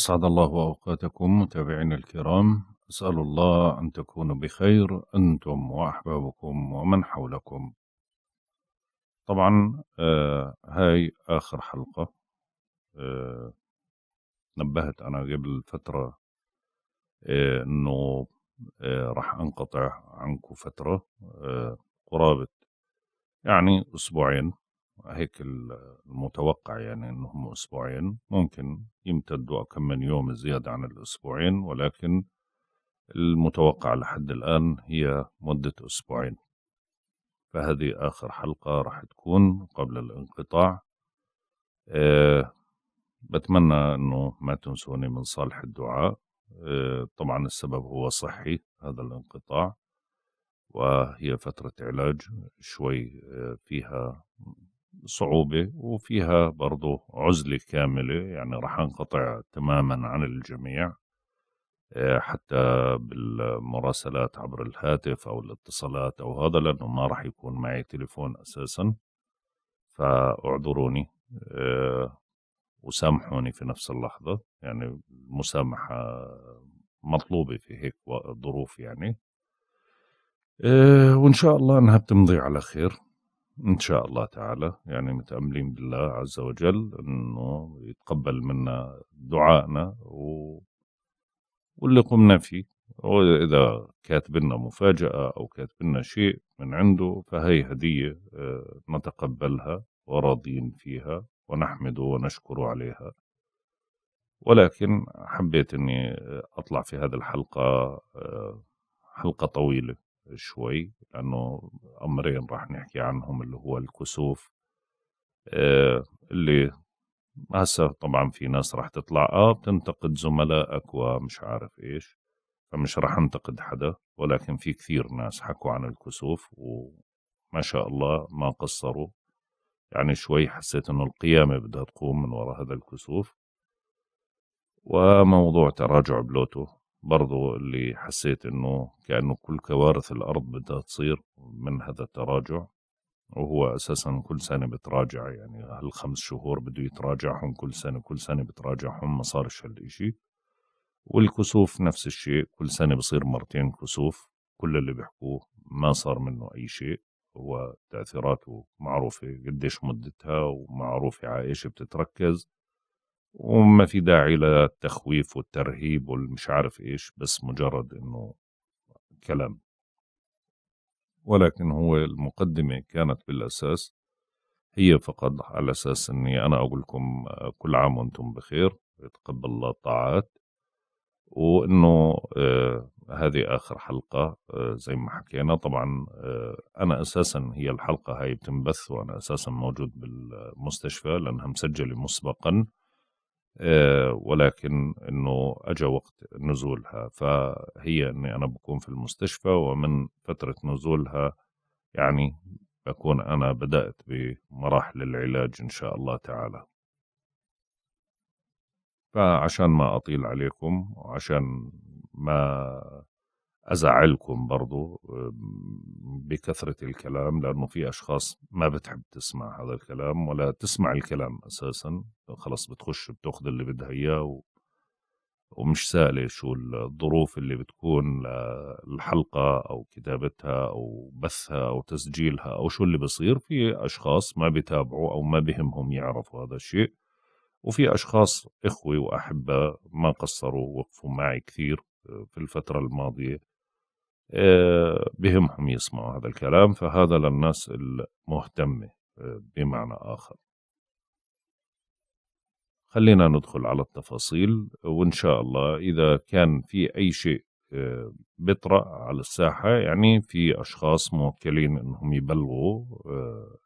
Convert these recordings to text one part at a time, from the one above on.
أسعد الله أوقاتكم متابعينا الكرام أسأل الله أن تكونوا بخير أنتم وأحبابكم ومن حولكم طبعا آه هاي آخر حلقة آه نبهت أنا قبل فترة آه أنه آه راح أنقطع عنكم فترة آه قرابة يعني أسبوعين هيك المتوقع يعني انهم اسبوعين ممكن يمتدوا كم من يوم زياده عن الاسبوعين ولكن المتوقع لحد الان هي مده اسبوعين فهذه اخر حلقه راح تكون قبل الانقطاع أه بتمنى انه ما تنسوني من صالح الدعاء أه طبعا السبب هو صحي هذا الانقطاع وهي فترة علاج شوي آه، فيها صعوبة وفيها برضو عزلة كاملة يعني رح انقطع تماما عن الجميع آه، حتى بالمراسلات عبر الهاتف أو الاتصالات أو هذا لأنه ما رح يكون معي تليفون أساسا فاعذروني آه، وسامحوني في نفس اللحظة يعني المسامحة مطلوبة في هيك ظروف يعني آه، وإن شاء الله أنها بتمضي على خير إن شاء الله تعالى يعني متأملين بالله عز وجل أنه يتقبل منا دعائنا و... واللي قمنا فيه وإذا كاتب لنا مفاجأة أو كاتب لنا شيء من عنده فهي هدية آه، نتقبلها وراضين فيها ونحمده ونشكر عليها ولكن حبيت أني أطلع في هذه الحلقة آه، حلقة طويلة شوي لأنه أمرين راح نحكي عنهم اللي هو الكسوف آه، اللي هسه طبعا في ناس راح تطلع اه بتنتقد زملائك ومش عارف ايش فمش راح انتقد حدا ولكن في كثير ناس حكوا عن الكسوف وما شاء الله ما قصروا يعني شوي حسيت انه القيامة بدها تقوم من وراء هذا الكسوف وموضوع تراجع بلوتو برضو اللي حسيت انه كأنه كل كوارث الأرض بدها تصير من هذا التراجع وهو أساسا كل سنة بتراجع يعني هالخمس شهور بده يتراجعهم كل سنة كل سنة بتراجعهم ما صارش هالإشي والكسوف نفس الشيء كل سنة بصير مرتين كسوف كل اللي بيحكوه ما صار منه أي شيء هو تأثيراته معروفة قديش مدتها ومعروفة على إيش بتتركز وما في داعي للتخويف والترهيب والمش عارف ايش بس مجرد انه كلام ولكن هو المقدمة كانت بالأساس هي فقط على أساس أني أنا أقول لكم آه، كل عام وأنتم بخير يتقبل الله الطاعات وأنه آه، هذه آخر حلقة آه، زي ما حكينا طبعا أنا أساسا هي الحلقة هاي بتنبث وأنا أساسا موجود بالمستشفى لأنها مسجلة مسبقا آه، ولكن انه اجى وقت نزولها فهي اني انا بكون في المستشفى ومن فتره نزولها يعني بكون انا بدات بمراحل العلاج ان شاء الله تعالى فعشان ما اطيل عليكم وعشان ما ازعلكم برضو بكثره الكلام لانه في اشخاص ما بتحب تسمع هذا الكلام ولا تسمع الكلام اساسا خلص بتخش بتاخذ اللي بدها اياه ومش سائله شو الظروف اللي بتكون للحلقه او كتابتها او بثها او تسجيلها او شو اللي بصير في اشخاص ما بيتابعوا او ما بهمهم يعرفوا هذا الشيء وفي اشخاص اخوي واحبه ما قصروا وقفوا معي كثير آه، في الفتره الماضيه بهمهم يسمعوا هذا الكلام فهذا للناس المهتمة آه، بمعنى آخر خلينا ندخل على التفاصيل وإن شاء الله إذا كان في أي شيء آه، بيطرأ على الساحة يعني في أشخاص موكلين أنهم يبلغوا آه،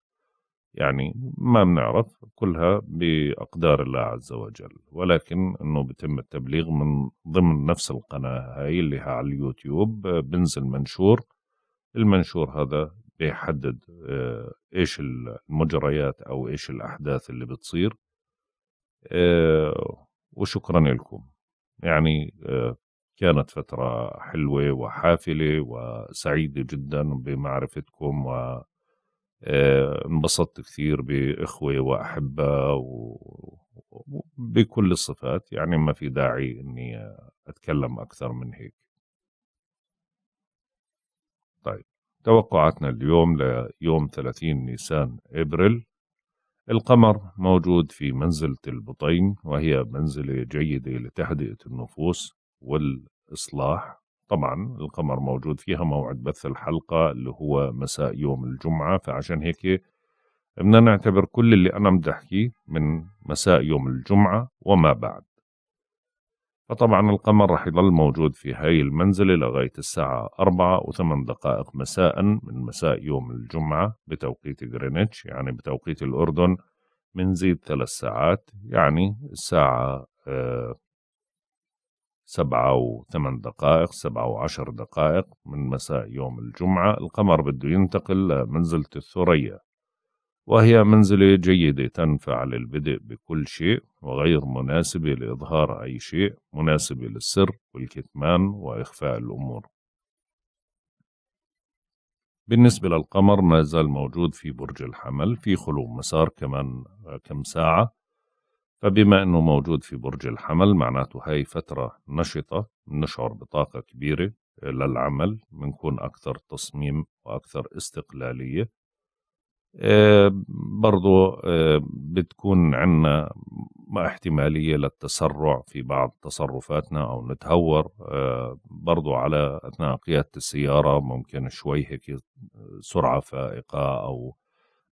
يعني ما بنعرف كلها بأقدار الله عز وجل ولكن أنه بتم التبليغ من ضمن نفس القناة هاي اللي على اليوتيوب بنزل منشور المنشور هذا بيحدد آه، إيش المجريات أو إيش الأحداث اللي بتصير آه، وشكرا لكم يعني آه، كانت فترة حلوة وحافلة وسعيدة جدا بمعرفتكم و آه، انبسطت كثير باخوه واحبه وبكل الصفات يعني ما في داعي اني اتكلم اكثر من هيك طيب توقعاتنا اليوم ليوم 30 نيسان ابريل القمر موجود في منزلة البطين وهي منزلة جيدة لتهدئة النفوس والإصلاح طبعا القمر موجود فيها موعد بث الحلقة اللي هو مساء يوم الجمعة فعشان هيك بدنا نعتبر كل اللي أنا مدحكيه من مساء يوم الجمعة وما بعد فطبعا القمر رح يضل موجود في هاي المنزلة لغاية الساعة أربعة وثمان دقائق مساء من مساء يوم الجمعة بتوقيت غرينتش يعني بتوقيت الأردن منزيد ثلاث ساعات يعني الساعة آه، سبعة وثمان دقائق سبعة وعشر دقائق من مساء يوم الجمعة القمر بده ينتقل لمنزلة الثريا وهي منزلة جيدة تنفع للبدء بكل شيء وغير مناسبة لإظهار أي شيء مناسبة للسر والكتمان وإخفاء الأمور بالنسبة للقمر ما زال موجود في برج الحمل في خلو مسار كمان كم ساعة فبما أنه موجود في برج الحمل معناته هاي فترة نشطة نشعر بطاقة كبيرة للعمل بنكون أكثر تصميم وأكثر استقلالية آه، برضو آه، بتكون عنا احتمالية للتسرع في بعض تصرفاتنا أو نتهور آه، برضو على أثناء قيادة السيارة ممكن شوي هيك سرعة فائقة أو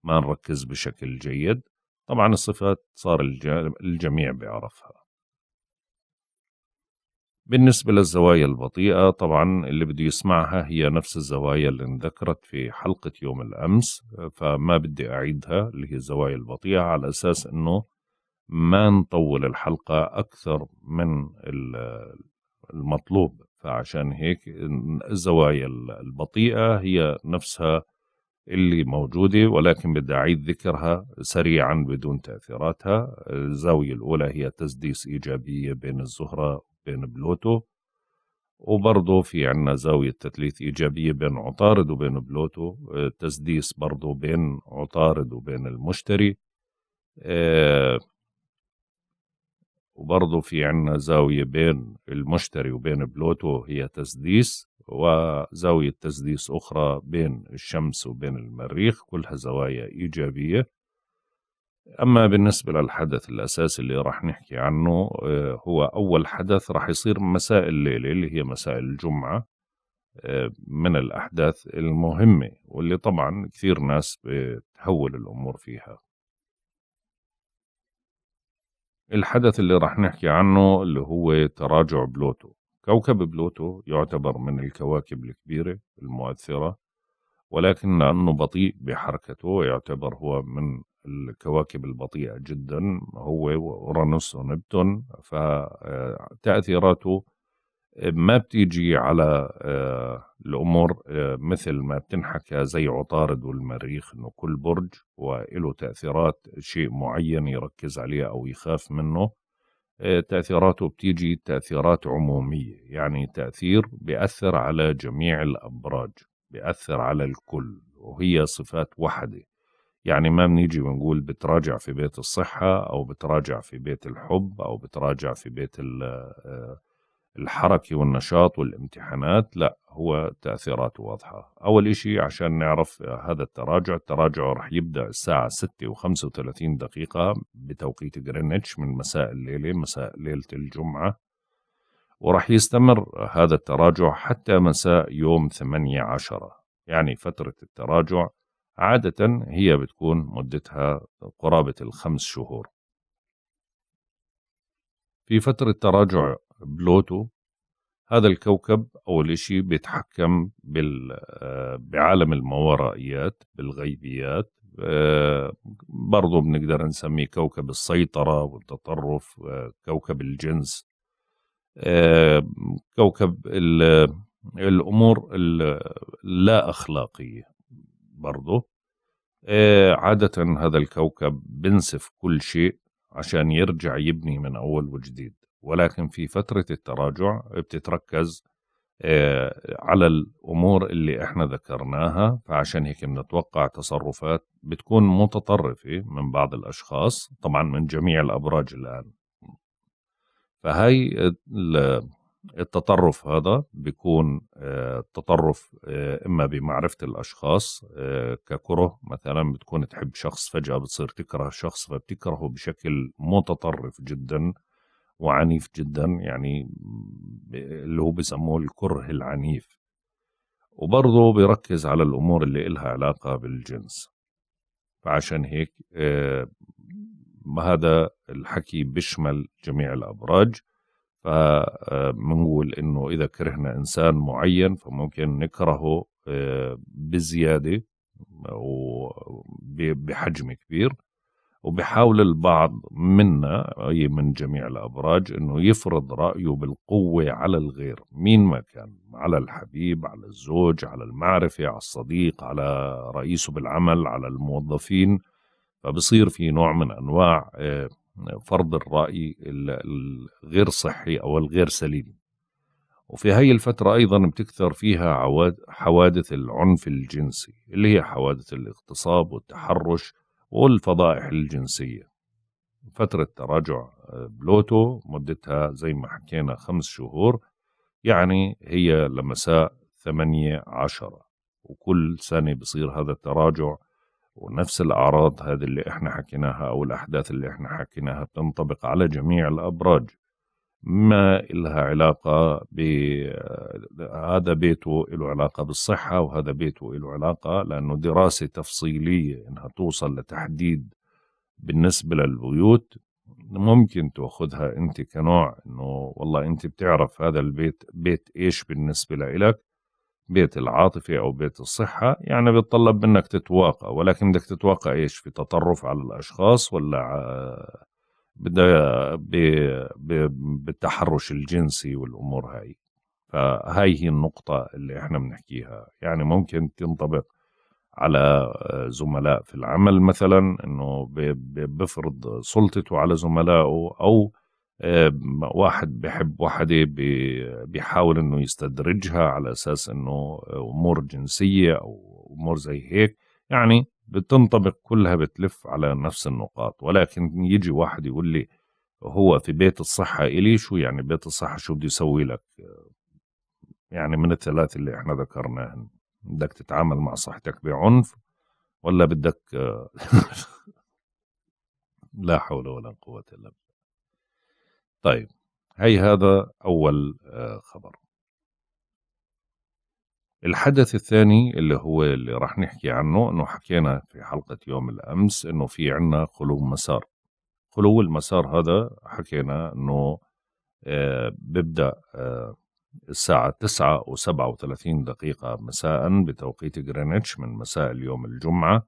ما نركز بشكل جيد طبعا الصفات صار الجميع بيعرفها بالنسبة للزوايا البطيئة طبعا اللي بده يسمعها هي نفس الزوايا اللي انذكرت في حلقة يوم الأمس فما بدي أعيدها اللي هي الزوايا البطيئة على أساس أنه ما نطول الحلقة أكثر من المطلوب فعشان هيك الزوايا البطيئة هي نفسها اللي موجودة ولكن بدي أعيد ذكرها سريعا بدون تأثيراتها الزاوية الأولى هي تسديس إيجابية بين الزهرة وبين بلوتو وبرضه في عنا زاوية تثليث إيجابية بين عطارد وبين بلوتو آه، تسديس برضه بين عطارد وبين المشتري آه، وبرضه في عنا زاوية بين المشتري وبين بلوتو هي تسديس وزاوية تسديس أخرى بين الشمس وبين المريخ كلها زوايا إيجابية أما بالنسبة للحدث الأساسي اللي راح نحكي عنه آه، هو أول حدث راح يصير مساء الليلة اللي هي مساء الجمعة آه، من الأحداث المهمة واللي طبعا كثير ناس بتهول الأمور فيها الحدث اللي راح نحكي عنه اللي هو تراجع بلوتو كوكب بلوتو يعتبر من الكواكب الكبيرة المؤثرة ولكن لأنه بطيء بحركته يعتبر هو من الكواكب البطيئة جدا هو أورانوس ونبتون فتأثيراته آه، ما بتيجي على آه، الأمور آه، مثل ما بتنحكى زي عطارد والمريخ إنه كل برج وله تأثيرات شيء معين يركز عليه أو يخاف منه آه، تأثيراته بتيجي تأثيرات عمومية يعني تأثير بيأثر على جميع الأبراج بيأثر على الكل وهي صفات وحدة يعني ما بنيجي بنقول بتراجع في بيت الصحة أو بتراجع في بيت الحب أو بتراجع في بيت ال الحركة والنشاط والامتحانات لا هو تأثيراته واضحة أول إشي عشان نعرف آه، هذا التراجع التراجع رح يبدأ الساعة 6 و 35 دقيقة بتوقيت غرينتش من مساء الليلة مساء ليلة الجمعة ورح يستمر هذا التراجع حتى مساء يوم 8 عشرة يعني فترة التراجع عادة هي بتكون مدتها قرابة الخمس شهور في فترة تراجع بلوتو هذا الكوكب أول شيء بيتحكم بال آه، بعالم الماورائيات بالغيبيات آه، برضو بنقدر نسميه كوكب السيطرة والتطرف آه، كوكب الجنس كوكب الأمور اللا أخلاقية برضو عادة هذا الكوكب بنسف كل شيء عشان يرجع يبني من أول وجديد ولكن في فترة التراجع بتتركز على الأمور اللي احنا ذكرناها فعشان هيك بنتوقع تصرفات بتكون متطرفة من بعض الأشخاص طبعا من جميع الأبراج الآن فهي التطرف هذا بيكون تطرف إما بمعرفة الأشخاص ككره مثلا بتكون تحب شخص فجأة بتصير تكره شخص فبتكرهه بشكل متطرف جداً وعنيف جدا يعني اللي هو بسموه الكره العنيف وبرضه بيركز على الأمور اللي إلها علاقة بالجنس فعشان هيك آه، ما هذا الحكي بيشمل جميع الأبراج فمنقول آه، إنه إذا كرهنا إنسان معين فممكن نكرهه آه، بزيادة وبحجم كبير وبحاول البعض منا أي من جميع الأبراج أنه يفرض رأيه بالقوة على الغير مين ما كان على الحبيب على الزوج على المعرفة على الصديق على رئيسه بالعمل على الموظفين فبصير في نوع من أنواع آه، فرض الرأي الغير صحي أو الغير سليم وفي هاي الفترة أيضا بتكثر فيها حوادث العنف الجنسي اللي هي حوادث الاغتصاب والتحرش والفضائح الجنسية فترة تراجع آه، بلوتو مدتها زي ما حكينا خمس شهور يعني هي لمساء ثمانية عشرة وكل سنة بصير هذا التراجع ونفس الأعراض هذه اللي إحنا حكيناها أو الأحداث اللي إحنا حكيناها بتنطبق على جميع الأبراج ما إلها علاقة بهذا بيته له علاقة بالصحة وهذا بيته له علاقة لأنه دراسة تفصيلية إنها توصل لتحديد بالنسبة للبيوت ممكن تأخذها أنت كنوع إنه والله أنت بتعرف هذا البيت بيت إيش بالنسبة لإلك بيت العاطفة أو بيت الصحة يعني بيتطلب منك تتواقع ولكن بدك تتواقع إيش في تطرف على الأشخاص ولا بالتحرش الجنسي والامور هاي فهاي هي النقطة اللي احنا بنحكيها يعني ممكن تنطبق على آه، زملاء في العمل مثلا انه بفرض سلطته على زملائه او آه، واحد بحب وحده بيحاول انه يستدرجها على اساس انه آه، امور جنسيه او امور زي هيك يعني بتنطبق كلها بتلف على نفس النقاط ولكن يجي واحد يقول لي هو في بيت الصحة إلي شو يعني بيت الصحة شو بده يسوي لك يعني من الثلاث اللي احنا ذكرناهن بدك تتعامل مع صحتك بعنف ولا بدك لا حول ولا قوة إلا بالله طيب هي هذا أول آه، خبر الحدث الثاني اللي هو اللي رح نحكي عنه انه حكينا في حلقة يوم الامس انه في عنا خلو مسار خلو المسار هذا حكينا انه آه بيبدأ آه، الساعة تسعة وسبعة وثلاثين دقيقة مساء بتوقيت غرينتش من مساء اليوم الجمعة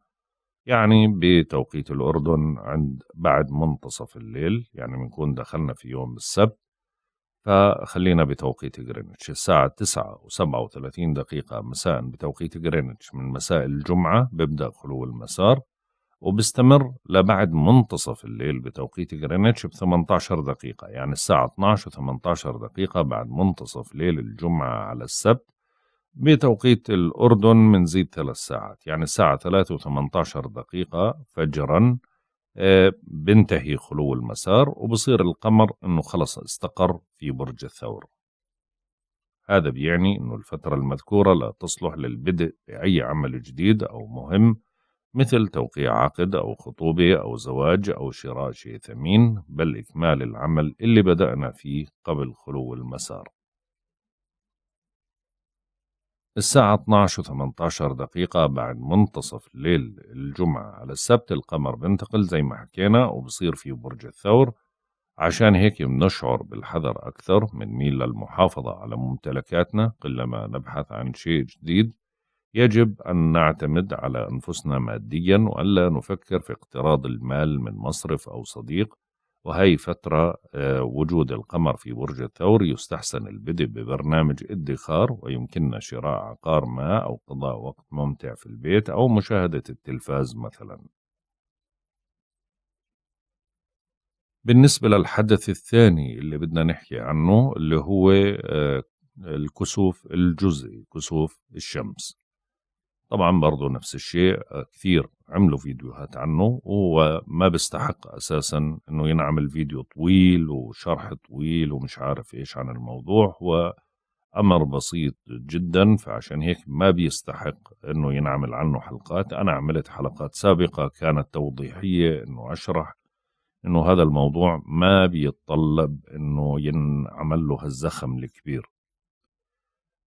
يعني بتوقيت الأردن عند بعد منتصف الليل يعني بنكون دخلنا في يوم السبت فخلينا بتوقيت غرينتش الساعة 9 و37 دقيقة مساء بتوقيت غرينتش من مساء الجمعة بيبدأ خلو المسار وبستمر لبعد منتصف الليل بتوقيت غرينتش ب 18 دقيقة يعني الساعة 12 و18 دقيقة بعد منتصف ليل الجمعة على السبت بتوقيت الأردن منزيد ثلاث ساعات يعني الساعة 3 و18 دقيقة فجراً بنتهي خلو المسار وبصير القمر انه خلص استقر في برج الثور هذا بيعني انه الفترة المذكورة لا تصلح للبدء بأي عمل جديد أو مهم مثل توقيع عقد أو خطوبة أو زواج أو شراء شيء ثمين بل إكمال العمل اللي بدأنا فيه قبل خلو المسار الساعة 12 و18 دقيقة بعد منتصف ليل الجمعة على السبت القمر بنتقل زي ما حكينا وبصير في برج الثور عشان هيك بنشعر بالحذر أكثر من ميل للمحافظة على ممتلكاتنا قلما نبحث عن شيء جديد يجب أن نعتمد على أنفسنا ماديا وألا نفكر في اقتراض المال من مصرف أو صديق وهي فترة آه، وجود القمر في برج الثور يستحسن البدء ببرنامج ادخار ويمكننا شراء عقار ما أو قضاء وقت ممتع في البيت أو مشاهدة التلفاز مثلا بالنسبة للحدث الثاني اللي بدنا نحكي عنه اللي هو آه، الكسوف الجزئي كسوف الشمس طبعا برضه نفس الشيء كثير عملوا فيديوهات عنه وما بيستحق اساسا انه ينعمل فيديو طويل وشرح طويل ومش عارف ايش عن الموضوع هو امر بسيط جدا فعشان هيك ما بيستحق انه ينعمل عنه حلقات انا عملت حلقات سابقه كانت توضيحيه انه اشرح انه هذا الموضوع ما بيتطلب انه ينعمل له هالزخم الكبير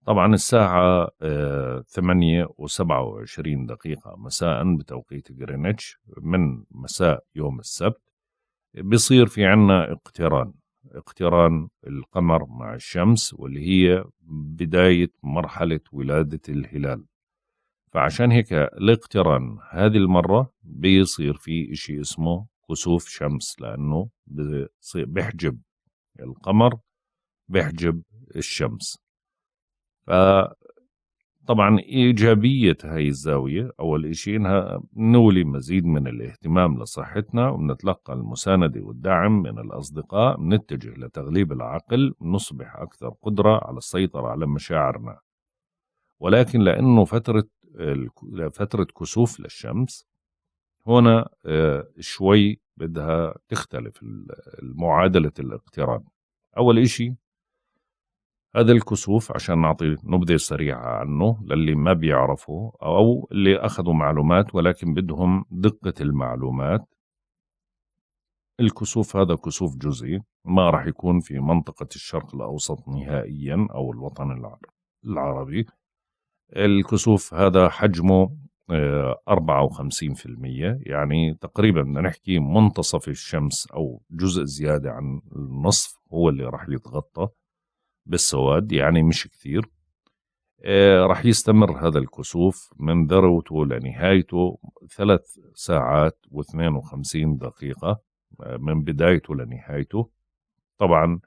طبعا الساعة آه، ثمانية وسبعة وعشرين دقيقة مساء بتوقيت غرينتش من مساء يوم السبت بيصير في عنا اقتران اقتران القمر مع الشمس واللي هي بداية مرحلة ولادة الهلال فعشان هيك الاقتران هذه المرة بيصير في اشي اسمه كسوف شمس لأنه بيحجب القمر بيحجب الشمس طبعا إيجابية هاي الزاوية أول شيء إنها نولي مزيد من الاهتمام لصحتنا ونتلقى المساندة والدعم من الأصدقاء نتجه لتغليب العقل نصبح أكثر قدرة على السيطرة على مشاعرنا ولكن لأنه فترة فترة كسوف للشمس هنا آه، شوي بدها تختلف معادلة الاقتراب أول إشي هذا الكسوف عشان نعطي نبذة سريعة عنه للي ما بيعرفوا أو اللي أخذوا معلومات ولكن بدهم دقة المعلومات الكسوف هذا كسوف جزئي ما راح يكون في منطقة الشرق الأوسط نهائيا أو الوطن العربي الكسوف هذا حجمه 54% آه، يعني تقريبا بدنا نحكي منتصف الشمس أو جزء زيادة عن النصف هو اللي راح يتغطى بالسواد يعني مش كثير آه، رح يستمر هذا الكسوف من ذروته لنهايته ثلاث ساعات و52 دقيقة آه، من بدايته لنهايته طبعا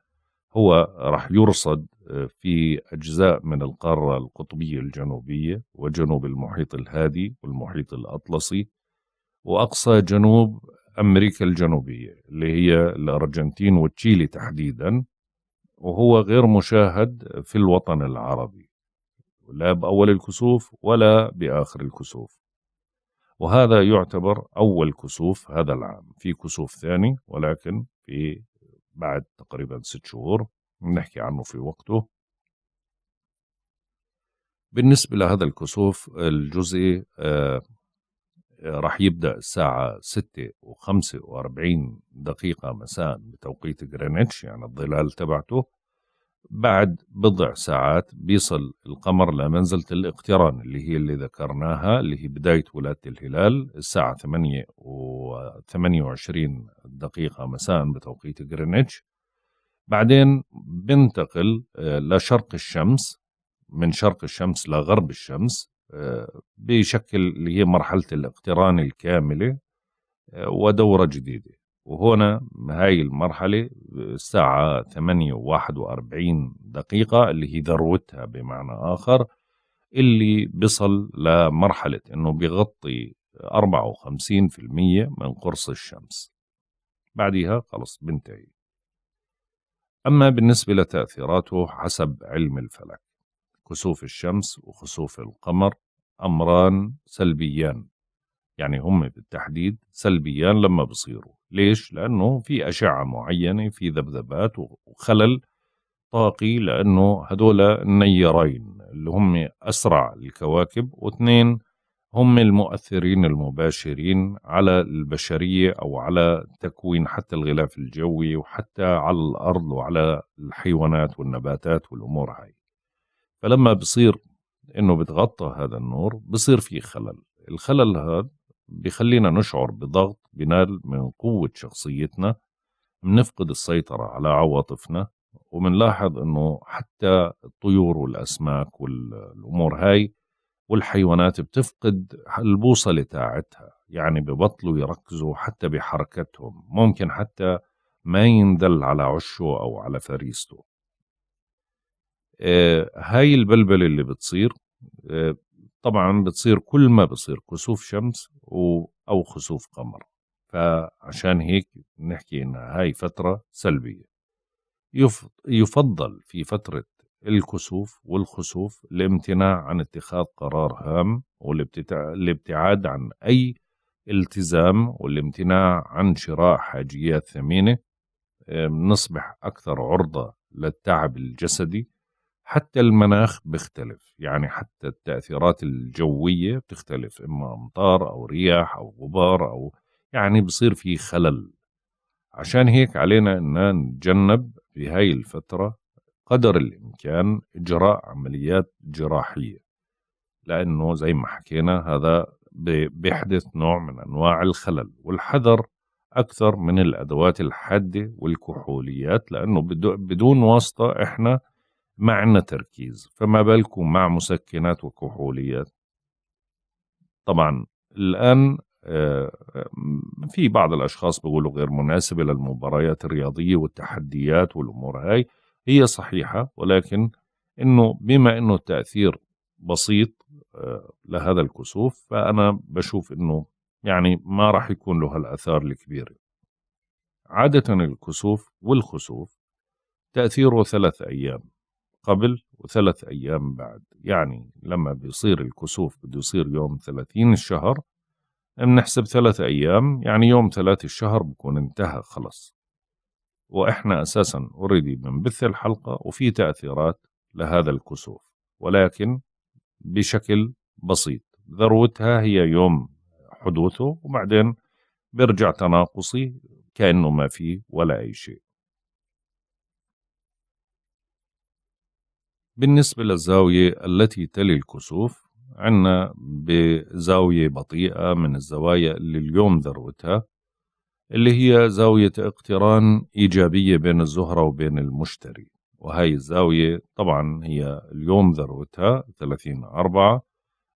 هو رح يرصد آه، في أجزاء من القارة القطبية الجنوبية وجنوب المحيط الهادي والمحيط الأطلسي وأقصى جنوب أمريكا الجنوبية اللي هي الأرجنتين وتشيلي تحديدا وهو غير مشاهد في الوطن العربي لا بأول الكسوف ولا بآخر الكسوف وهذا يعتبر أول كسوف هذا العام في كسوف ثاني ولكن في بعد تقريبا ست شهور نحكي عنه في وقته بالنسبة لهذا الكسوف الجزئي آه، راح يبدأ الساعة 6 و45 دقيقة مساء بتوقيت جرينتش يعني الظلال تبعته بعد بضع ساعات بيصل القمر لمنزلة الاقتران اللي هي اللي ذكرناها اللي هي بداية ولادة الهلال الساعة 8 و28 دقيقة مساء بتوقيت جرينتش بعدين بنتقل آه، لشرق الشمس من شرق الشمس لغرب الشمس بشكل اللي هي مرحلة الاقتران الكاملة ودورة جديدة وهنا هاي المرحلة الساعة 8 و41 دقيقة اللي هي ذروتها بمعنى آخر اللي بصل لمرحلة أنه بغطي 54% من قرص الشمس بعدها خلص بنتهي أما بالنسبة لتأثيراته حسب علم الفلك كسوف الشمس وخسوف القمر أمران سلبيان يعني هم بالتحديد سلبيان لما بصيروا ليش؟ لأنه في أشعة معينة في ذبذبات وخلل طاقي لأنه هدول النيرين اللي هم أسرع الكواكب واثنين هم المؤثرين المباشرين على البشرية أو على تكوين حتى الغلاف الجوي وحتى على الأرض وعلى الحيوانات والنباتات والأمور هاي فلما بصير انه بتغطى هذا النور بصير في خلل الخلل هذا بخلينا نشعر بضغط بنال من قوة شخصيتنا بنفقد السيطرة على عواطفنا وبنلاحظ انه حتى الطيور والاسماك والامور هاي والحيوانات بتفقد البوصلة تاعتها يعني ببطلوا يركزوا حتى بحركتهم ممكن حتى ما يندل على عشه أو على فريسته آه، هاي البلبله اللي بتصير آه، طبعا بتصير كل ما بصير كسوف شمس او خسوف قمر فعشان هيك نحكي ان هاي فتره سلبيه يفضل في فتره الكسوف والخسوف الامتناع عن اتخاذ قرار هام والابتعاد عن اي التزام والامتناع عن شراء حاجيات ثمينه آه، نصبح اكثر عرضه للتعب الجسدي حتى المناخ بيختلف يعني حتى التأثيرات الجوية بتختلف إما أمطار أو رياح أو غبار أو يعني بصير في خلل عشان هيك علينا أن نتجنب في هاي الفترة قدر الإمكان إجراء عمليات جراحية لأنه زي ما حكينا هذا بيحدث نوع من أنواع الخلل والحذر أكثر من الأدوات الحادة والكحوليات لأنه بدون واسطة إحنا ما عندنا تركيز فما بالكم مع مسكنات وكحوليات طبعا الآن آه، آه، في بعض الأشخاص بيقولوا غير مناسبة للمباريات الرياضية والتحديات والأمور هاي هي صحيحة ولكن إنه بما إنه التأثير بسيط آه، لهذا الكسوف فأنا بشوف إنه يعني ما راح يكون له هالأثار الكبيرة عادة الكسوف والخسوف تأثيره ثلاث أيام قبل وثلاث أيام بعد يعني لما بيصير الكسوف بده يصير يوم ثلاثين الشهر بنحسب ثلاث أيام يعني يوم ثلاث الشهر بكون انتهى خلص وإحنا أساسا اوريدي بنبث الحلقة وفي تأثيرات لهذا الكسوف ولكن بشكل بسيط ذروتها هي يوم حدوثه وبعدين بيرجع تناقصي كأنه ما فيه ولا أي شيء بالنسبة للزاوية التي تلي الكسوف عنا بزاوية بطيئة من الزوايا اللي اليوم ذروتها اللي هي زاوية اقتران إيجابية بين الزهرة وبين المشتري وهي الزاوية طبعا هي اليوم ذروتها 30 أربعة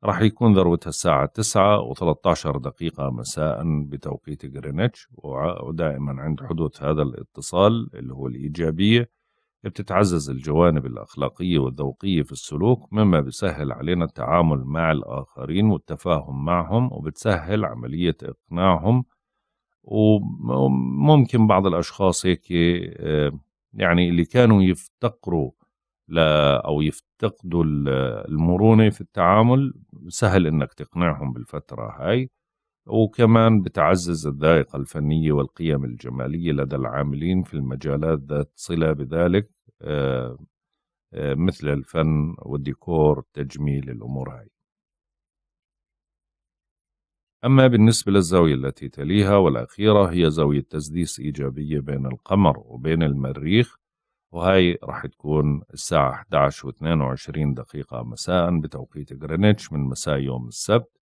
راح يكون ذروتها الساعة 9 و13 دقيقة مساء بتوقيت غرينتش ودائما عند حدوث هذا الاتصال اللي هو الإيجابية بتتعزز الجوانب الأخلاقية والذوقية في السلوك مما بيسهل علينا التعامل مع الآخرين والتفاهم معهم وبتسهل عملية إقناعهم وممكن بعض الأشخاص هيك آه، يعني اللي كانوا يفتقروا أو يفتقدوا المرونة في التعامل سهل إنك تقنعهم بالفترة هاي وكمان بتعزز الذائقة الفنية والقيم الجمالية لدى العاملين في المجالات ذات صلة بذلك آه، آه، مثل الفن والديكور تجميل الأمور هاي أما بالنسبة للزاوية التي تليها والأخيرة هي زاوية تسديس إيجابية بين القمر وبين المريخ وهي راح تكون الساعة 11 و 22 دقيقة مساء بتوقيت غرينتش من مساء يوم السبت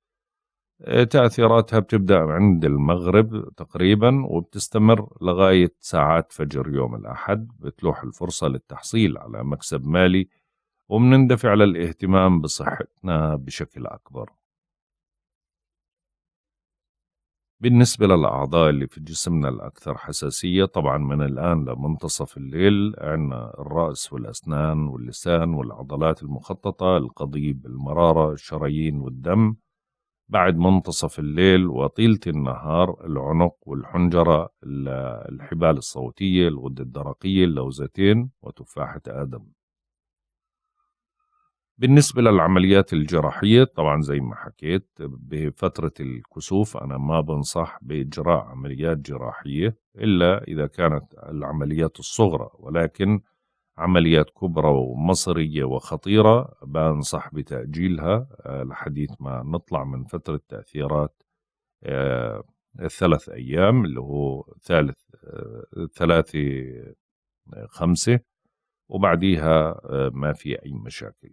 آه، تأثيراتها بتبدأ عند المغرب تقريبا وبتستمر لغاية ساعات فجر يوم الأحد بتلوح الفرصة للتحصيل على مكسب مالي وبنندفع للاهتمام بصحتنا بشكل أكبر بالنسبة للأعضاء اللي في جسمنا الأكثر حساسية طبعا من الآن لمنتصف الليل عندنا الرأس والأسنان واللسان والعضلات المخططة القضيب المرارة الشرايين والدم بعد منتصف الليل وطيلة النهار العنق والحنجرة الحبال الصوتية الغدة الدرقية اللوزتين وتفاحة آدم بالنسبة للعمليات الجراحية طبعا زي ما حكيت بفترة الكسوف أنا ما بنصح بإجراء عمليات جراحية إلا إذا كانت العمليات الصغرى ولكن عمليات كبرى ومصيرية وخطيرة بنصح بتأجيلها آه، لحديث ما نطلع من فترة تأثيرات الثلاث آه، أيام اللي هو ثالث آه، ثلاثة خمسة وبعديها ما في أي مشاكل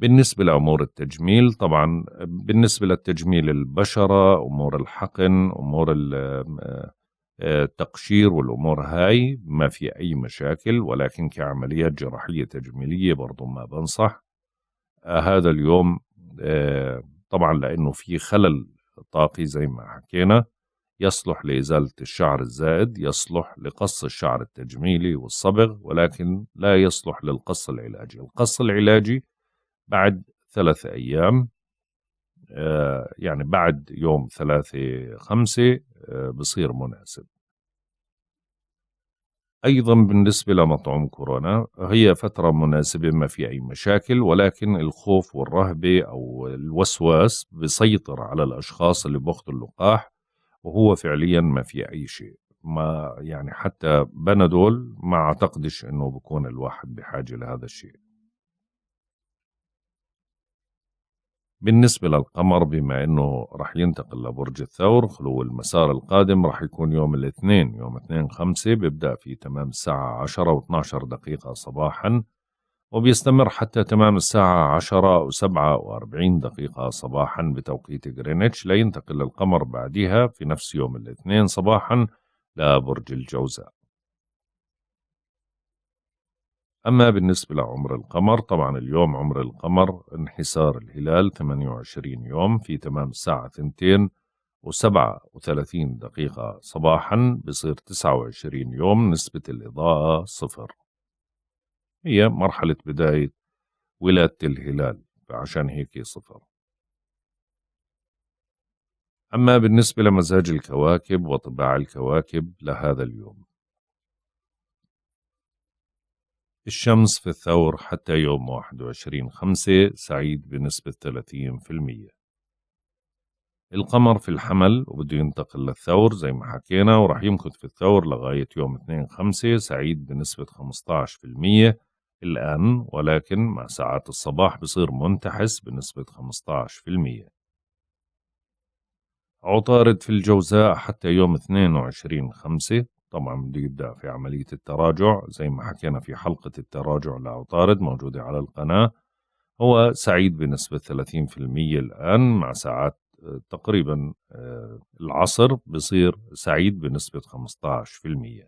بالنسبة لأمور التجميل طبعا بالنسبة للتجميل البشرة أمور الحقن أمور تقشير والأمور هاي ما في أي مشاكل ولكن كعمليات جراحية تجميلية برضو ما بنصح آه، هذا اليوم آه، طبعا لأنه في خلل طاقي زي ما حكينا يصلح لإزالة الشعر الزائد يصلح لقص الشعر التجميلي والصبغ ولكن لا يصلح للقص العلاجي القص العلاجي بعد ثلاثة أيام آه، يعني بعد يوم ثلاثة خمسة بصير مناسب أيضا بالنسبة لمطعم كورونا هي فترة مناسبة ما في أي مشاكل ولكن الخوف والرهبة أو الوسواس بيسيطر على الأشخاص اللي بأخذوا اللقاح وهو فعليا ما في أي شيء ما يعني حتى بنادول ما أعتقدش أنه بكون الواحد بحاجة لهذا الشيء بالنسبة للقمر بما أنه رح ينتقل لبرج الثور خلو المسار القادم رح يكون يوم الاثنين يوم اثنين خمسة بيبدأ في تمام الساعة واثناشر دقيقة صباحا وبيستمر حتى تمام الساعة عشرة وسبعة وأربعين دقيقة صباحا بتوقيت غرينتش لينتقل القمر بعدها في نفس يوم الاثنين صباحا لبرج الجوزاء أما بالنسبة لعمر القمر طبعا اليوم عمر القمر انحسار الهلال 28 يوم في تمام الساعة 2 و37 دقيقة صباحا بصير 29 يوم نسبة الإضاءة صفر هي مرحلة بداية ولادة الهلال فعشان هيك صفر أما بالنسبة لمزاج الكواكب وطباع الكواكب لهذا اليوم الشمس في الثور حتى يوم 21 خمسة سعيد بنسبة 30% القمر في الحمل وبده ينتقل للثور زي ما حكينا ورح يمكث في الثور لغاية يوم 2 5 سعيد بنسبة 15% الآن ولكن مع ساعات الصباح بصير منتحس بنسبة 15% عطارد في الجوزاء حتى يوم 22 خمسة طبعا بيبدا في عمليه التراجع زي ما حكينا في حلقه التراجع لعطارد موجوده على القناه هو سعيد بنسبه 30% الان مع ساعات آه، تقريبا آه، العصر بصير سعيد بنسبه 15%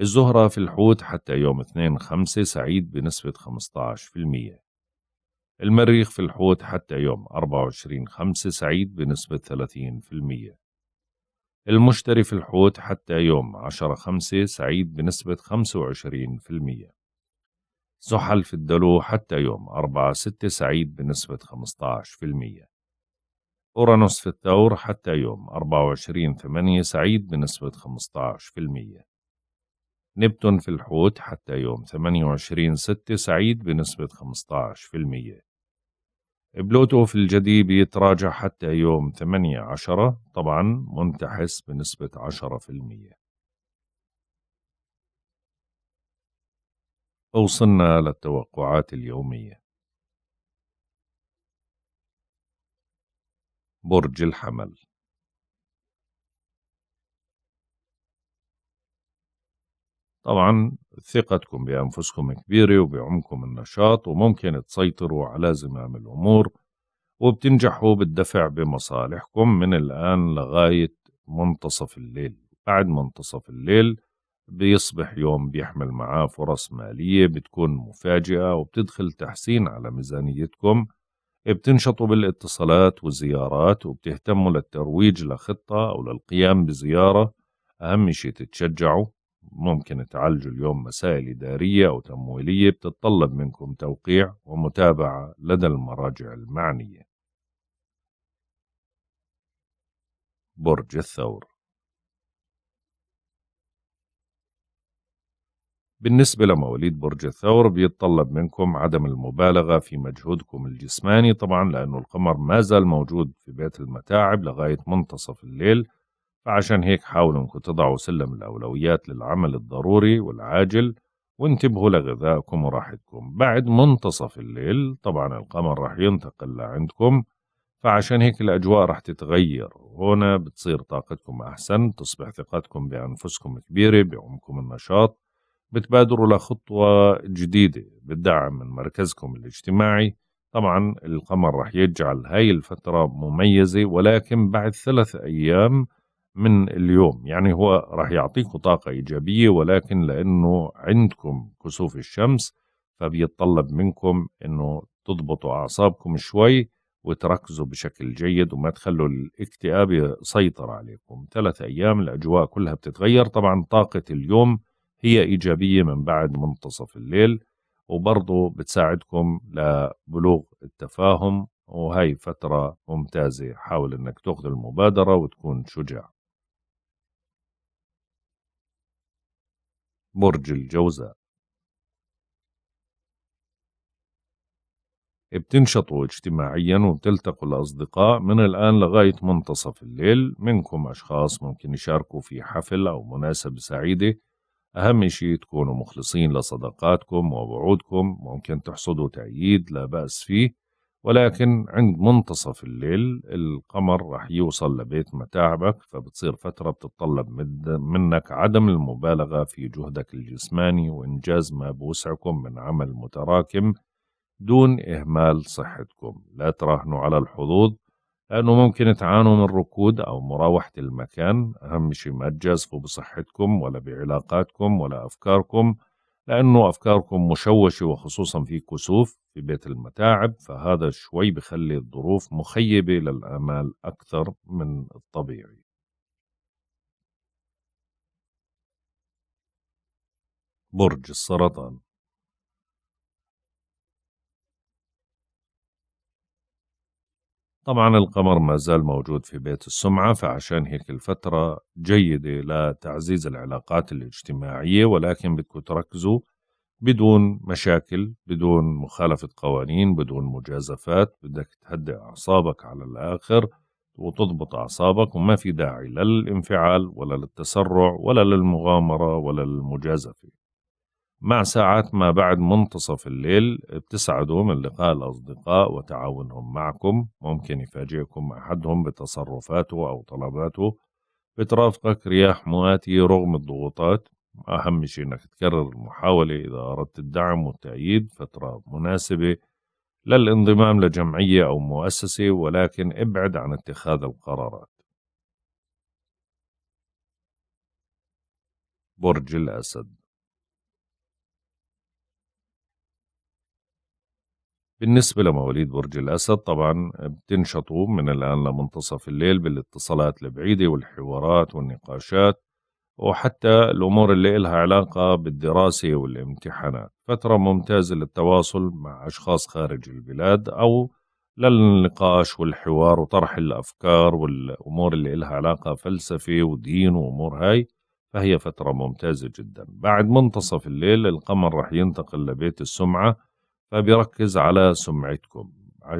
الزهرة في الحوت حتى يوم 2 5 سعيد بنسبة 15% المريخ في الحوت حتى يوم 24 5 سعيد بنسبة المشتري في الحوت حتى يوم 10/5 سعيد بنسبة 25%. زحل في الدلو حتى يوم 4/6 سعيد بنسبة 15%. أورانوس في الثور حتى يوم 24/8 سعيد بنسبة 15%. نبتون في الحوت حتى يوم 28/6 سعيد بنسبة المية بلوتوف الجديد بيتراجع حتى يوم 8 عشرة طبعا منتحس بنسبة 10% وصلنا للتوقعات اليومية برج الحمل طبعا ثقتكم بأنفسكم كبيرة وبعمكم النشاط وممكن تسيطروا على زمام الأمور وبتنجحوا بالدفع بمصالحكم من الآن لغاية منتصف الليل بعد منتصف الليل بيصبح يوم بيحمل معاه فرص مالية بتكون مفاجئة وبتدخل تحسين على ميزانيتكم بتنشطوا بالاتصالات والزيارات وبتهتموا للترويج لخطة أو للقيام بزيارة أهم شيء تتشجعوا ممكن تعالجوا اليوم مسائل إدارية أو تمويلية بتتطلب منكم توقيع ومتابعة لدى المراجع المعنية برج الثور بالنسبة لمواليد برج الثور بيتطلب منكم عدم المبالغة في مجهودكم الجسماني طبعا لأنه القمر ما زال موجود في بيت المتاعب لغاية منتصف الليل فعشان هيك حاولوا انكم تضعوا سلم الاولويات للعمل الضروري والعاجل وانتبهوا لغذائكم وراحتكم بعد منتصف الليل طبعا القمر رح ينتقل لعندكم فعشان هيك الأجواء رح تتغير هنا بتصير طاقتكم أحسن بتصبح ثقتكم بأنفسكم كبيرة بعمكم النشاط بتبادروا لخطوة جديدة بالدعم من مركزكم الاجتماعي طبعا القمر رح يجعل هاي الفترة مميزة ولكن بعد ثلاث أيام من اليوم يعني هو راح يعطيكم طاقة إيجابية ولكن لأنه عندكم كسوف الشمس فبيتطلب منكم أنه تضبطوا أعصابكم شوي وتركزوا بشكل جيد وما تخلوا الاكتئاب يسيطر عليكم ثلاثة أيام الأجواء كلها بتتغير طبعا طاقة اليوم هي إيجابية من بعد منتصف الليل وبرضه بتساعدكم لبلوغ التفاهم وهي فترة ممتازة حاول أنك تأخذ المبادرة وتكون شجاع برج الجوزاء بتنشطوا اجتماعيا وبتلتقوا الأصدقاء من الآن لغاية منتصف الليل منكم أشخاص ممكن يشاركوا في حفل أو مناسبة سعيدة أهم شيء تكونوا مخلصين لصداقاتكم ووعودكم ممكن تحصدوا تأييد لا بأس فيه ولكن عند منتصف الليل القمر راح يوصل لبيت متاعبك فبتصير فترة بتتطلب منك عدم المبالغة في جهدك الجسماني وإنجاز ما بوسعكم من عمل متراكم دون إهمال صحتكم لا تراهنوا على الحظوظ لأنه ممكن تعانوا من ركود أو مراوحة المكان أهم شيء ما تجازفوا بصحتكم ولا بعلاقاتكم ولا أفكاركم لأنه أفكاركم مشوشة وخصوصا في كسوف في بيت المتاعب فهذا شوي بخلي الظروف مخيبة للآمال أكثر من الطبيعي برج السرطان طبعا القمر ما زال موجود في بيت السمعة فعشان هيك الفترة جيدة لتعزيز العلاقات الاجتماعية ولكن بدكم تركزوا بدون مشاكل بدون مخالفة قوانين بدون مجازفات بدك تهدئ أعصابك على الآخر وتضبط أعصابك وما في داعي لا للانفعال ولا للتسرع ولا للمغامرة ولا للمجازفة مع ساعات ما بعد منتصف الليل بتسعدوا من لقاء الأصدقاء وتعاونهم معكم ممكن يفاجئكم أحدهم بتصرفاته أو طلباته بترافقك رياح مواتية رغم الضغوطات أهم شيء أنك تكرر المحاولة إذا أردت الدعم والتأييد فترة مناسبة للانضمام لجمعية أو مؤسسة ولكن ابعد عن اتخاذ القرارات برج الأسد بالنسبة لمواليد برج الأسد طبعا بتنشطوا من الآن لمنتصف الليل بالاتصالات البعيدة والحوارات والنقاشات وحتى الأمور اللي إلها علاقة بالدراسة والامتحانات فترة ممتازة للتواصل مع أشخاص خارج البلاد أو للنقاش والحوار وطرح الأفكار والأمور اللي إلها علاقة فلسفة ودين وأمور هاي فهي فترة ممتازة جدا بعد منتصف الليل القمر رح ينتقل لبيت السمعة فبيركز على سمعتكم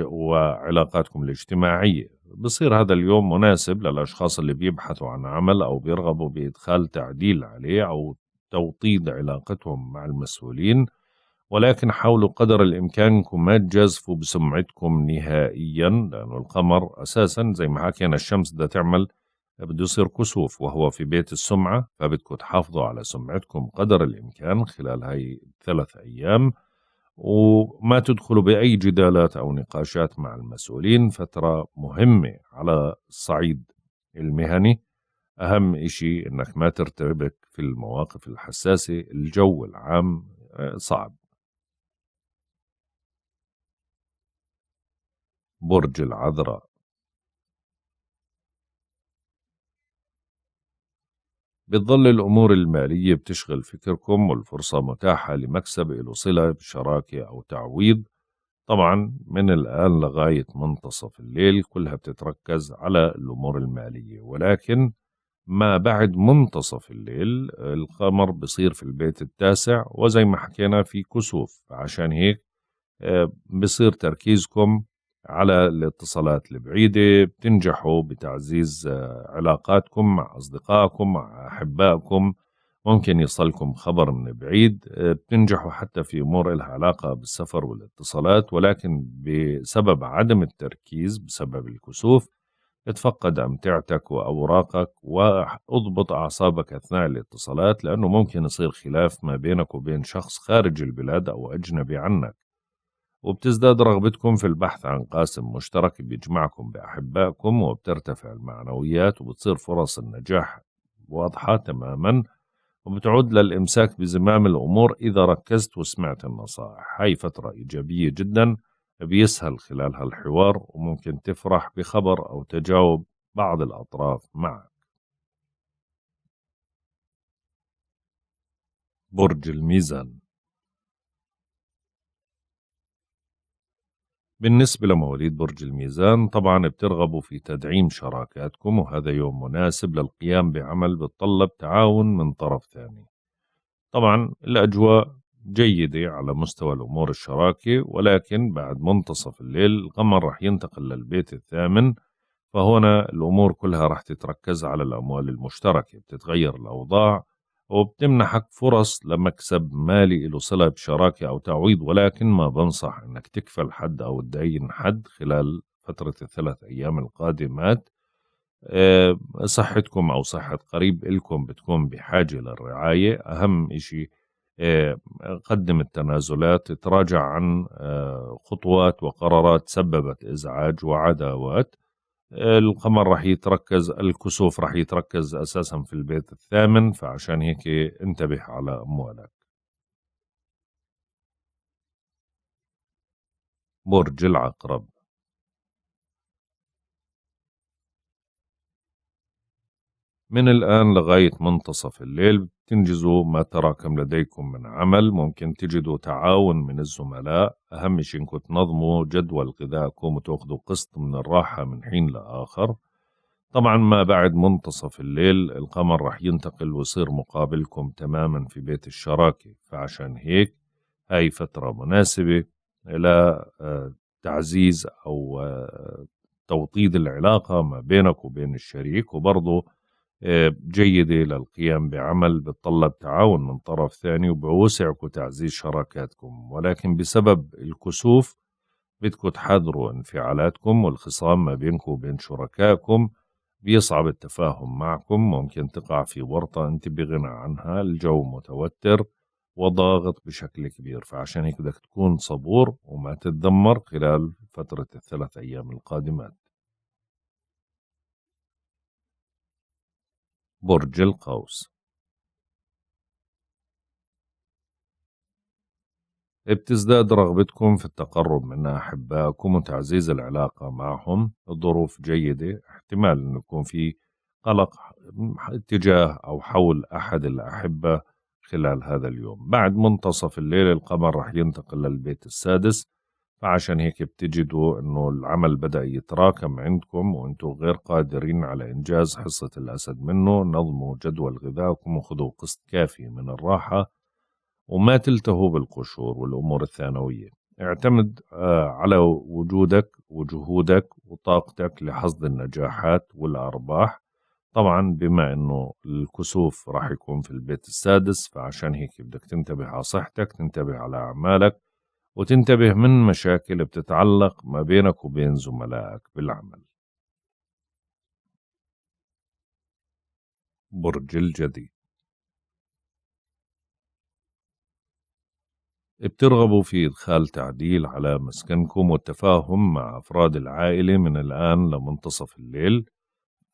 وعلاقاتكم الاجتماعية بصير هذا اليوم مناسب للأشخاص اللي بيبحثوا عن عمل أو بيرغبوا بإدخال تعديل عليه أو توطيد علاقتهم مع المسؤولين ولكن حاولوا قدر الإمكان أنكم ما تجازفوا بسمعتكم نهائيا لأنه القمر أساسا زي ما حكينا الشمس بدها تعمل بده يصير كسوف وهو في بيت السمعة فبدكم تحافظوا على سمعتكم قدر الإمكان خلال هاي الثلاث أيام وما تدخل بأي جدالات أو نقاشات مع المسؤولين فترة مهمة على الصعيد المهني أهم إشي أنك ما ترتبك في المواقف الحساسة الجو العام آه، صعب برج العذراء بتظل الأمور المالية بتشغل فكركم والفرصة متاحة لمكسب إلو صلة بشراكة أو تعويض طبعا من الآن لغاية منتصف الليل كلها بتتركز على الأمور المالية ولكن ما بعد منتصف الليل القمر بصير في البيت التاسع وزي ما حكينا في كسوف عشان هيك آه، بصير تركيزكم على الاتصالات البعيدة بتنجحوا بتعزيز آه، علاقاتكم مع أصدقائكم مع أحبائكم ممكن يصلكم خبر من بعيد آه، بتنجحوا حتى في أمور لها علاقة بالسفر والاتصالات ولكن بسبب عدم التركيز بسبب الكسوف اتفقد أمتعتك وأوراقك واضبط أعصابك أثناء الاتصالات لأنه ممكن يصير خلاف ما بينك وبين شخص خارج البلاد أو أجنبي عنك وبتزداد رغبتكم في البحث عن قاسم مشترك بيجمعكم بأحبائكم وبترتفع المعنويات وبتصير فرص النجاح واضحة تماما وبتعود للإمساك بزمام الأمور إذا ركزت وسمعت النصائح هاي فترة إيجابية جدا بيسهل خلالها الحوار وممكن تفرح بخبر أو تجاوب بعض الأطراف معك برج الميزان بالنسبة لمواليد برج الميزان طبعا بترغبوا في تدعيم شراكاتكم وهذا يوم مناسب للقيام بعمل بتطلب تعاون من طرف ثاني طبعا الأجواء جيدة على مستوى الأمور الشراكة ولكن بعد منتصف الليل القمر رح ينتقل للبيت الثامن فهنا الأمور كلها رح تتركز على الأموال المشتركة بتتغير الأوضاع وبتمنحك فرص لمكسب مالي له صلة بشراكة أو تعويض ولكن ما بنصح أنك تكفل حد أو تدين حد خلال فترة الثلاث أيام القادمات آه، صحتكم أو صحة قريب إلكم بتكون بحاجة للرعاية أهم إشي آه، قدم التنازلات تراجع عن آه، خطوات وقرارات سببت إزعاج وعداوات القمر رح يتركز الكسوف رح يتركز أساسا في البيت الثامن فعشان هيك انتبه على أموالك برج العقرب من الآن لغاية منتصف الليل تنجزوا ما تراكم لديكم من عمل ممكن تجدوا تعاون من الزملاء أهم شيء إنكم تنظموا جدول غذائكم وتأخذوا قسط من الراحة من حين لآخر طبعا ما بعد منتصف الليل القمر رح ينتقل ويصير مقابلكم تماما في بيت الشراكة فعشان هيك هاي فترة مناسبة إلى آه، تعزيز أو آه، توطيد العلاقة ما بينك وبين الشريك وبرضه جيدة للقيام بعمل بتطلب تعاون من طرف ثاني وبوسعكم تعزيز شراكاتكم ولكن بسبب الكسوف بدكم تحذروا انفعالاتكم والخصام ما بينكم وبين شركائكم بيصعب التفاهم معكم ممكن تقع في ورطة أنت بغنى عنها الجو متوتر وضاغط بشكل كبير فعشان هيك بدك تكون صبور وما تتذمر خلال فترة الثلاث أيام القادمات برج القوس بتزداد رغبتكم في التقرب من أحبائكم وتعزيز العلاقة معهم الظروف جيدة احتمال أن يكون في قلق اتجاه أو حول أحد الأحبة خلال هذا اليوم بعد منتصف الليل القمر رح ينتقل للبيت السادس فعشان هيك بتجدوا انه العمل بدا يتراكم عندكم وانتم غير قادرين على انجاز حصه الاسد منه نظموا جدول غذائكم وخذوا قسط كافي من الراحه وما تلتهوا بالقشور والامور الثانويه اعتمد آه، على وجودك وجهودك وطاقتك لحصد النجاحات والارباح طبعا بما انه الكسوف راح يكون في البيت السادس فعشان هيك بدك تنتبه على صحتك تنتبه على اعمالك وتنتبه من مشاكل بتتعلق ما بينك وبين زملائك بالعمل برج الجدي بترغبوا في إدخال تعديل على مسكنكم والتفاهم مع أفراد العائلة من الآن لمنتصف الليل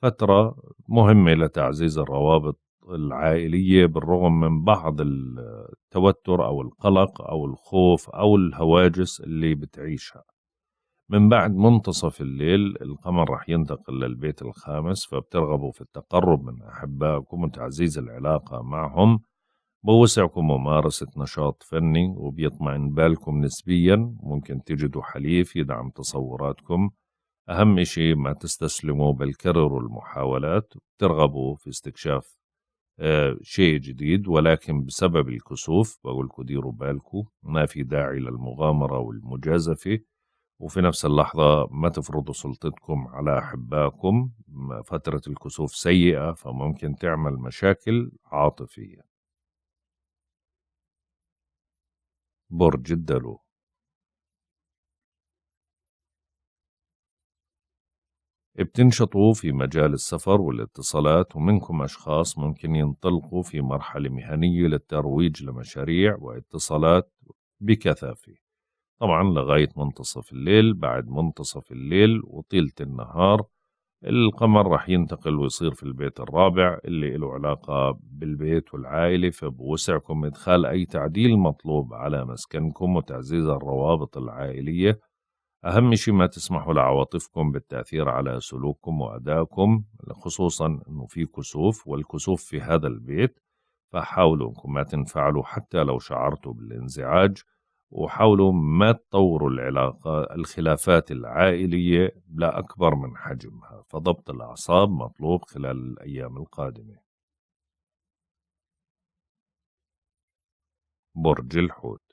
فترة مهمة لتعزيز الروابط العائلية بالرغم من بعض التوتر أو القلق أو الخوف أو الهواجس اللي بتعيشها من بعد منتصف الليل القمر رح ينتقل للبيت الخامس فبترغبوا في التقرب من أحبائكم وتعزيز العلاقة معهم بوسعكم ممارسة نشاط فني وبيطمئن بالكم نسبيا ممكن تجدوا حليف يدعم تصوراتكم أهم شيء ما تستسلموا بل كرروا المحاولات وترغبوا في استكشاف شيء جديد ولكن بسبب الكسوف بقول لكم ديروا بالكم ما في داعي للمغامرة والمجازفة وفي نفس اللحظة ما تفرضوا سلطتكم على أحبائكم فترة الكسوف سيئة فممكن تعمل مشاكل عاطفية برج الدلو بتنشطوا في مجال السفر والاتصالات ومنكم أشخاص ممكن ينطلقوا في مرحلة مهنية للترويج لمشاريع واتصالات بكثافة طبعا لغاية منتصف الليل بعد منتصف الليل وطيلة النهار القمر رح ينتقل ويصير في البيت الرابع اللي له علاقة بالبيت والعائلة فبوسعكم إدخال أي تعديل مطلوب على مسكنكم وتعزيز الروابط العائلية أهم شيء ما تسمحوا لعواطفكم بالتأثير على سلوككم وأدائكم خصوصا أنه في كسوف والكسوف في هذا البيت فحاولوا أنكم ما تنفعلوا حتى لو شعرتوا بالانزعاج وحاولوا ما تطوروا العلاقة الخلافات العائلية لا أكبر من حجمها فضبط الأعصاب مطلوب خلال الأيام القادمة برج الحوت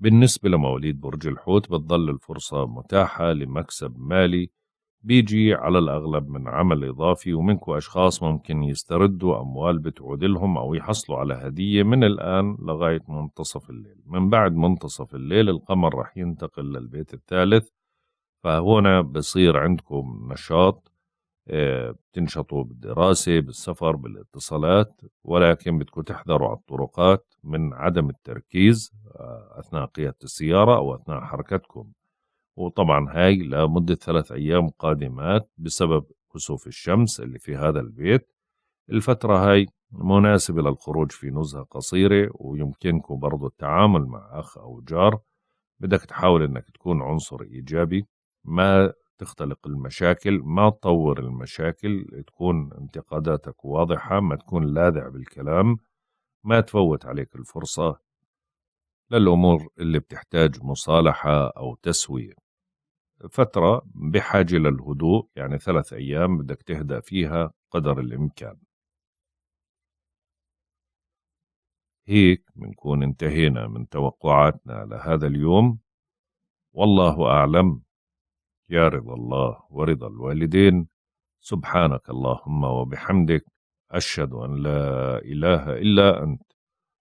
بالنسبة لمواليد برج الحوت بتظل الفرصة متاحة لمكسب مالي بيجي على الأغلب من عمل إضافي ومنكو أشخاص ممكن يستردوا أموال بتعود لهم أو يحصلوا على هدية من الآن لغاية منتصف الليل من بعد منتصف الليل القمر رح ينتقل للبيت الثالث فهنا بصير عندكم نشاط آه، بتنشطوا بالدراسة بالسفر بالاتصالات ولكن بدكم تحذروا على الطرقات من عدم التركيز آه، أثناء قيادة السيارة أو أثناء حركتكم وطبعا هاي لمدة ثلاث أيام قادمات بسبب كسوف الشمس اللي في هذا البيت الفترة هاي مناسبة للخروج في نزهة قصيرة ويمكنكم برضو التعامل مع أخ أو جار بدك تحاول أنك تكون عنصر إيجابي ما تختلق المشاكل ما تطور المشاكل تكون انتقاداتك واضحة ما تكون لاذع بالكلام ما تفوت عليك الفرصة للأمور اللي بتحتاج مصالحة أو تسوية فترة بحاجة للهدوء يعني ثلاث أيام بدك تهدأ فيها قدر الإمكان هيك بنكون انتهينا من توقعاتنا لهذا اليوم والله أعلم يا رضا الله ورضا الوالدين سبحانك اللهم وبحمدك أشهد أن لا إله إلا أنت